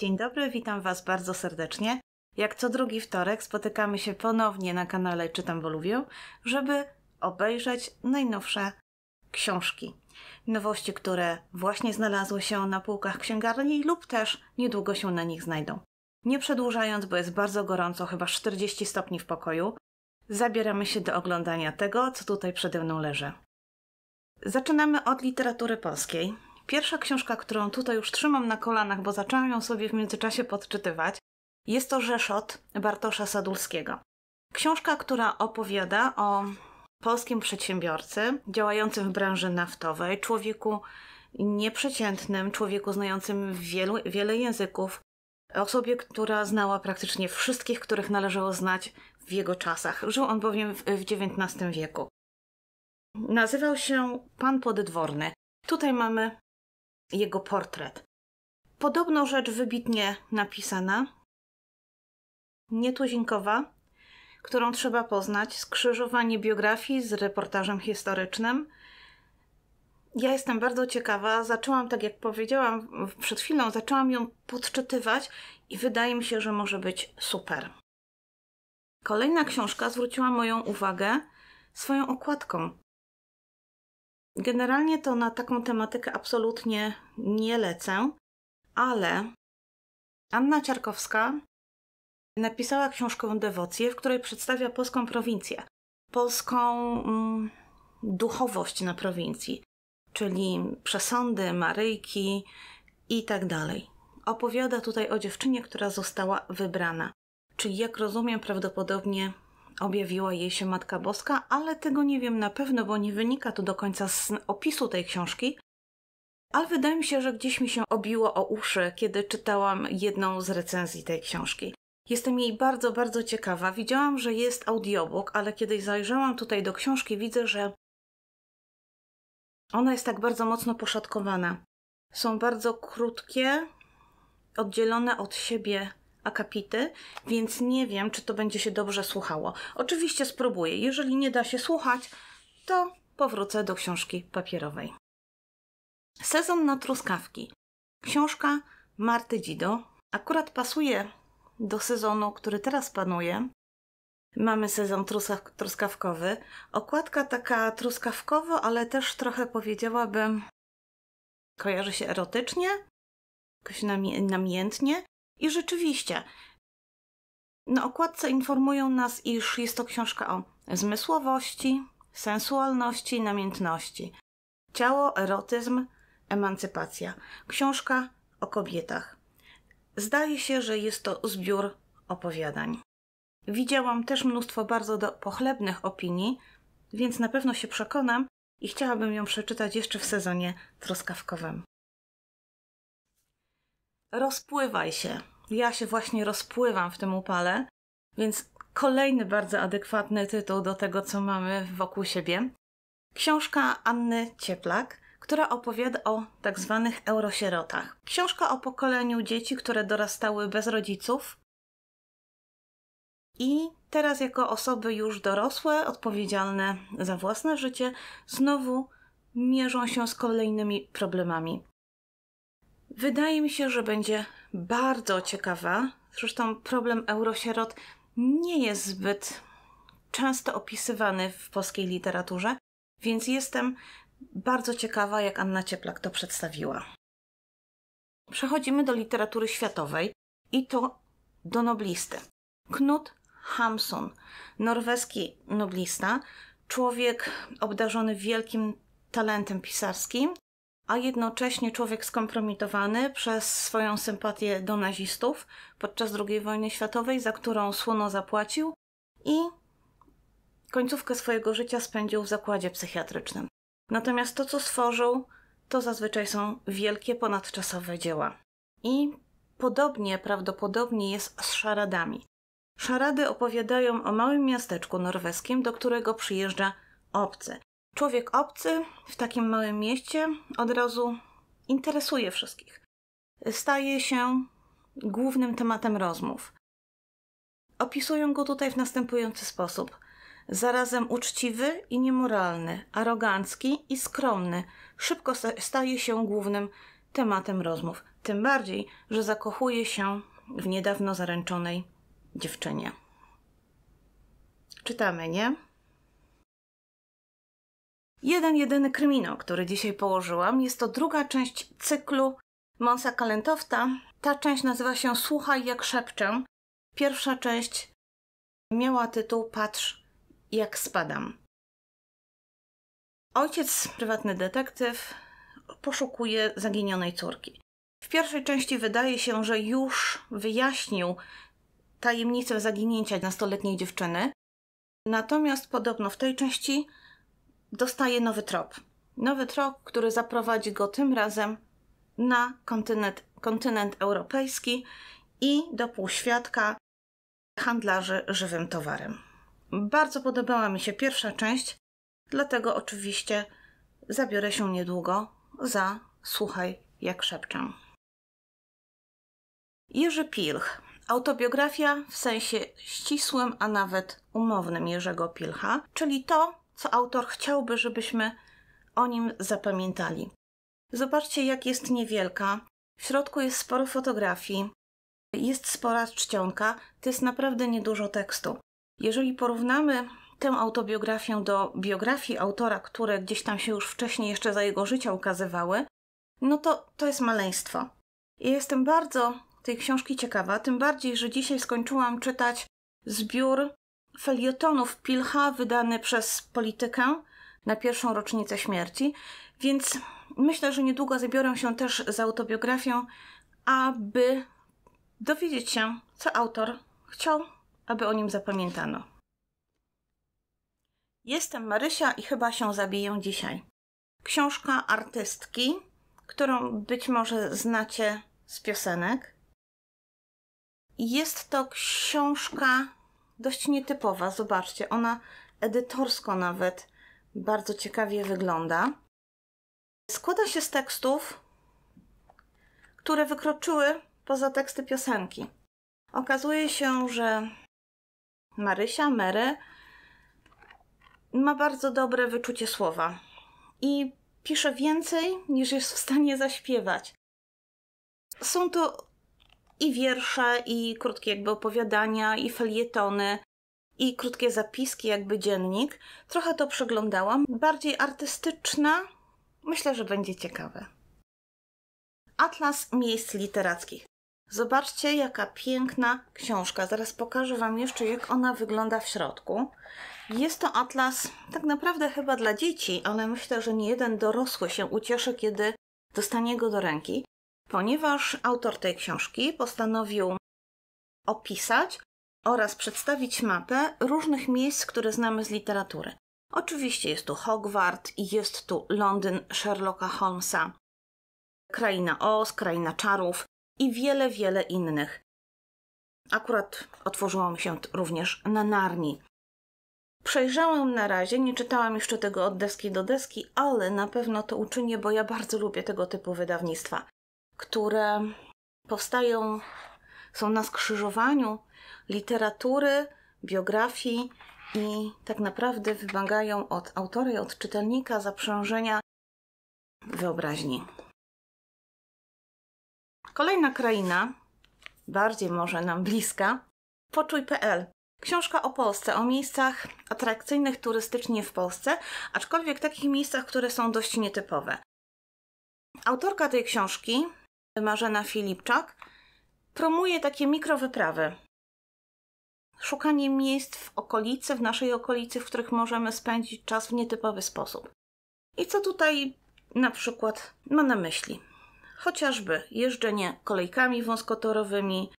Dzień dobry, witam Was bardzo serdecznie. Jak co drugi wtorek spotykamy się ponownie na kanale Czytam, bo lubię, żeby obejrzeć najnowsze książki. Nowości, które właśnie znalazły się na półkach księgarni lub też niedługo się na nich znajdą. Nie przedłużając, bo jest bardzo gorąco, chyba 40 stopni w pokoju, zabieramy się do oglądania tego, co tutaj przede mną leży. Zaczynamy od literatury polskiej. Pierwsza książka, którą tutaj już trzymam na kolanach, bo zaczęłam ją sobie w międzyczasie podczytywać, jest to Rzeszot Bartosza Sadulskiego. Książka, która opowiada o polskim przedsiębiorcy działającym w branży naftowej, człowieku nieprzeciętnym, człowieku znającym wielu, wiele języków, osobie, która znała praktycznie wszystkich, których należało znać w jego czasach. Żył on bowiem w, w XIX wieku. Nazywał się Pan Podydworny. Tutaj mamy jego portret. Podobną rzecz wybitnie napisana, nietuzinkowa, którą trzeba poznać, skrzyżowanie biografii z reportażem historycznym. Ja jestem bardzo ciekawa. Zaczęłam, tak jak powiedziałam przed chwilą, zaczęłam ją podczytywać i wydaje mi się, że może być super. Kolejna książka zwróciła moją uwagę swoją okładką. Generalnie to na taką tematykę absolutnie nie lecę, ale Anna Ciarkowska napisała książkę Dewocję, w której przedstawia polską prowincję, polską mm, duchowość na prowincji, czyli przesądy, maryjki i tak dalej. Opowiada tutaj o dziewczynie, która została wybrana, czyli jak rozumiem, prawdopodobnie objawiła jej się Matka Boska, ale tego nie wiem na pewno, bo nie wynika to do końca z opisu tej książki. Ale wydaje mi się, że gdzieś mi się obiło o uszy, kiedy czytałam jedną z recenzji tej książki. Jestem jej bardzo, bardzo ciekawa. Widziałam, że jest audiobook, ale kiedy zajrzałam tutaj do książki, widzę, że ona jest tak bardzo mocno poszatkowana. Są bardzo krótkie, oddzielone od siebie akapity, więc nie wiem, czy to będzie się dobrze słuchało. Oczywiście spróbuję. Jeżeli nie da się słuchać, to powrócę do książki papierowej. Sezon na truskawki. Książka Marty Dido. Akurat pasuje do sezonu, który teraz panuje. Mamy sezon truskawkowy. Okładka taka truskawkowo, ale też trochę powiedziałabym kojarzy się erotycznie, jakoś namiętnie. I rzeczywiście, na okładce informują nas, iż jest to książka o zmysłowości, sensualności i namiętności. Ciało, erotyzm, emancypacja. Książka o kobietach. Zdaje się, że jest to zbiór opowiadań. Widziałam też mnóstwo bardzo do pochlebnych opinii, więc na pewno się przekonam i chciałabym ją przeczytać jeszcze w sezonie troskawkowym. Rozpływaj się. Ja się właśnie rozpływam w tym upale, więc kolejny bardzo adekwatny tytuł do tego, co mamy wokół siebie. Książka Anny Cieplak, która opowiada o tak zwanych eurosierotach. Książka o pokoleniu dzieci, które dorastały bez rodziców i teraz jako osoby już dorosłe, odpowiedzialne za własne życie, znowu mierzą się z kolejnymi problemami. Wydaje mi się, że będzie bardzo ciekawa. Zresztą problem eurosierot nie jest zbyt często opisywany w polskiej literaturze, więc jestem bardzo ciekawa, jak Anna Cieplak to przedstawiła. Przechodzimy do literatury światowej i to do noblisty. Knut Hamsun, norweski noblista, człowiek obdarzony wielkim talentem pisarskim, a jednocześnie człowiek skompromitowany przez swoją sympatię do nazistów podczas II wojny światowej, za którą słono zapłacił i końcówkę swojego życia spędził w zakładzie psychiatrycznym. Natomiast to, co stworzył, to zazwyczaj są wielkie, ponadczasowe dzieła. I podobnie prawdopodobnie jest z szaradami. Szarady opowiadają o małym miasteczku norweskim, do którego przyjeżdża obcy człowiek obcy w takim małym mieście od razu interesuje wszystkich. Staje się głównym tematem rozmów. Opisują go tutaj w następujący sposób – zarazem uczciwy i niemoralny, arogancki i skromny, szybko staje się głównym tematem rozmów. Tym bardziej, że zakochuje się w niedawno zaręczonej dziewczynie. Czytamy, nie? Jeden jedyny kryminał, który dzisiaj położyłam, jest to druga część cyklu Monsa Kalentowta. Ta część nazywa się Słuchaj jak szepczę. Pierwsza część miała tytuł Patrz jak spadam. Ojciec, prywatny detektyw, poszukuje zaginionej córki. W pierwszej części wydaje się, że już wyjaśnił tajemnicę zaginięcia nastoletniej dziewczyny. Natomiast podobno w tej części dostaje nowy trop. Nowy trop, który zaprowadzi go tym razem na kontynent, kontynent europejski i do półświadka handlarzy żywym towarem. Bardzo podobała mi się pierwsza część, dlatego oczywiście zabiorę się niedługo za Słuchaj, jak szepczę. Jerzy Pilch. Autobiografia w sensie ścisłym, a nawet umownym Jerzego Pilcha, czyli to, co autor chciałby, żebyśmy o nim zapamiętali. Zobaczcie, jak jest niewielka. W środku jest sporo fotografii, jest spora czcionka, to jest naprawdę niedużo tekstu. Jeżeli porównamy tę autobiografię do biografii autora, które gdzieś tam się już wcześniej jeszcze za jego życia ukazywały, no to to jest maleństwo. Ja jestem bardzo tej książki ciekawa, tym bardziej, że dzisiaj skończyłam czytać zbiór felietonów Pilcha wydany przez Politykę na pierwszą rocznicę śmierci, więc myślę, że niedługo zabiorę się też za autobiografię, aby dowiedzieć się, co autor chciał, aby o nim zapamiętano. Jestem Marysia i chyba się zabiję dzisiaj. Książka artystki, którą być może znacie z piosenek. Jest to książka dość nietypowa. Zobaczcie, ona edytorsko nawet bardzo ciekawie wygląda. Składa się z tekstów, które wykroczyły poza teksty piosenki. Okazuje się, że Marysia, Mary ma bardzo dobre wyczucie słowa i pisze więcej niż jest w stanie zaśpiewać. Są to i wiersze, i krótkie jakby opowiadania, i felietony, i krótkie zapiski, jakby dziennik. Trochę to przeglądałam. Bardziej artystyczna, myślę, że będzie ciekawe. Atlas miejsc literackich. Zobaczcie, jaka piękna książka. Zaraz pokażę Wam jeszcze, jak ona wygląda w środku. Jest to atlas tak naprawdę chyba dla dzieci, ale myślę, że nie jeden dorosły się ucieszy, kiedy dostanie go do ręki ponieważ autor tej książki postanowił opisać oraz przedstawić mapę różnych miejsc, które znamy z literatury. Oczywiście jest tu Hogwart i jest tu Londyn Sherlocka Holmesa, Kraina Oz, Kraina Czarów i wiele, wiele innych. Akurat otworzyło mi się również na Narni. Przejrzałam na razie, nie czytałam jeszcze tego od deski do deski, ale na pewno to uczynię, bo ja bardzo lubię tego typu wydawnictwa które powstają, są na skrzyżowaniu literatury, biografii i tak naprawdę wymagają od autora i od czytelnika zaprzężenia wyobraźni. Kolejna kraina, bardziej może nam bliska, poczuj.pl. Książka o Polsce, o miejscach atrakcyjnych turystycznie w Polsce, aczkolwiek takich miejscach, które są dość nietypowe. Autorka tej książki Marzena Filipczak, promuje takie mikrowyprawy. Szukanie miejsc w okolicy, w naszej okolicy, w których możemy spędzić czas w nietypowy sposób. I co tutaj na przykład ma na myśli? Chociażby jeżdżenie kolejkami wąskotorowymi,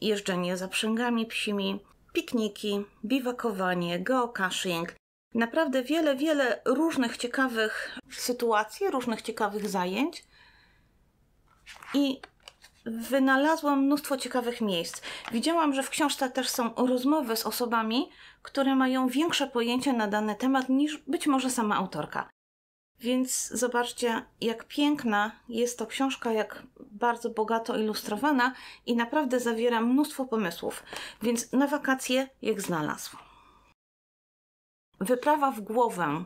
jeżdżenie zaprzęgami psimi, pikniki, biwakowanie, geocaching. Naprawdę wiele, wiele różnych ciekawych sytuacji, różnych ciekawych zajęć, i wynalazłam mnóstwo ciekawych miejsc. Widziałam, że w książce też są rozmowy z osobami, które mają większe pojęcie na dany temat niż być może sama autorka. Więc zobaczcie, jak piękna jest to książka, jak bardzo bogato ilustrowana i naprawdę zawiera mnóstwo pomysłów. Więc na wakacje jak znalazł. Wyprawa w głowę.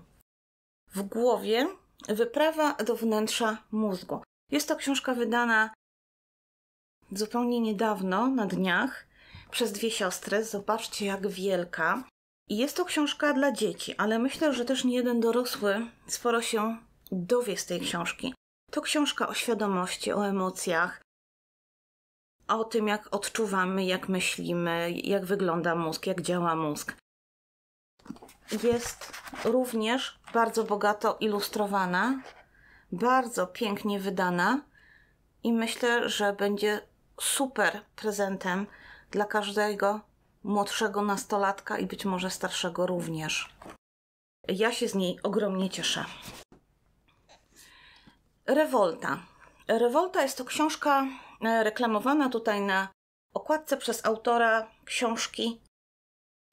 W głowie wyprawa do wnętrza mózgu. Jest to książka wydana zupełnie niedawno, na dniach, przez dwie siostry. Zobaczcie, jak wielka. I jest to książka dla dzieci, ale myślę, że też nie jeden dorosły sporo się dowie z tej książki. To książka o świadomości, o emocjach, o tym, jak odczuwamy, jak myślimy, jak wygląda mózg, jak działa mózg. Jest również bardzo bogato ilustrowana bardzo pięknie wydana i myślę, że będzie super prezentem dla każdego młodszego nastolatka i być może starszego również. Ja się z niej ogromnie cieszę. Rewolta. Rewolta jest to książka e, reklamowana tutaj na okładce przez autora książki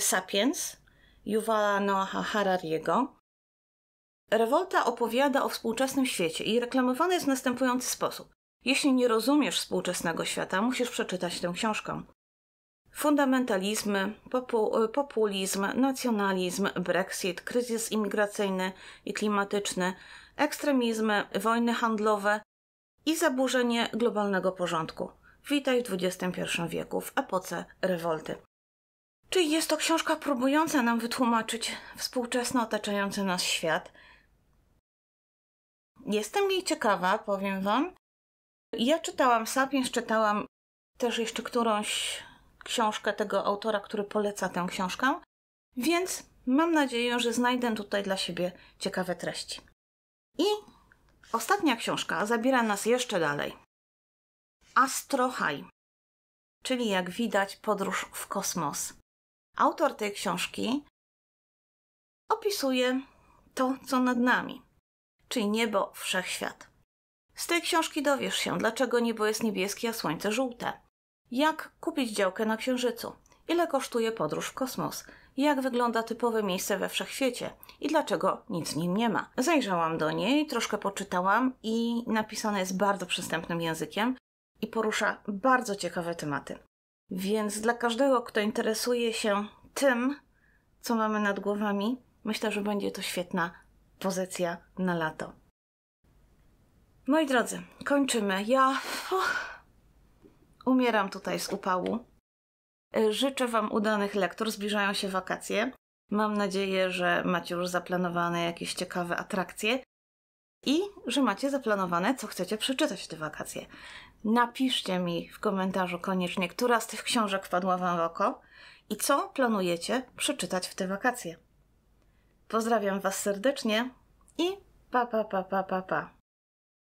Sapiens Yuvala Noaha Harariego. Rewolta opowiada o współczesnym świecie i reklamowana jest w następujący sposób. Jeśli nie rozumiesz współczesnego świata, musisz przeczytać tę książkę. Fundamentalizmy, populizm, nacjonalizm, Brexit, kryzys imigracyjny i klimatyczny, ekstremizmy, wojny handlowe i zaburzenie globalnego porządku. Witaj w XXI wieku, w epoce rewolty. Czyli jest to książka próbująca nam wytłumaczyć współczesny otaczający nas świat – Jestem jej ciekawa, powiem wam. Ja czytałam Sapiens, czytałam też jeszcze którąś książkę tego autora, który poleca tę książkę, więc mam nadzieję, że znajdę tutaj dla siebie ciekawe treści. I ostatnia książka zabiera nas jeszcze dalej. Astrochaj, czyli jak widać podróż w kosmos. Autor tej książki opisuje to, co nad nami czyli niebo wszechświat. Z tej książki dowiesz się, dlaczego niebo jest niebieskie, a słońce żółte. Jak kupić działkę na Księżycu? Ile kosztuje podróż w kosmos? Jak wygląda typowe miejsce we wszechświecie? I dlaczego nic w nim nie ma? Zajrzałam do niej, troszkę poczytałam i napisane jest bardzo przystępnym językiem i porusza bardzo ciekawe tematy. Więc dla każdego, kto interesuje się tym, co mamy nad głowami, myślę, że będzie to świetna ekspozycja na lato. Moi drodzy, kończymy. Ja uch, umieram tutaj z upału. Y, życzę Wam udanych lektur, zbliżają się wakacje. Mam nadzieję, że macie już zaplanowane jakieś ciekawe atrakcje i że macie zaplanowane, co chcecie przeczytać w te wakacje. Napiszcie mi w komentarzu koniecznie, która z tych książek wpadła Wam w oko i co planujecie przeczytać w te wakacje. Pozdrawiam Was serdecznie i pa pa pa pa pa pa.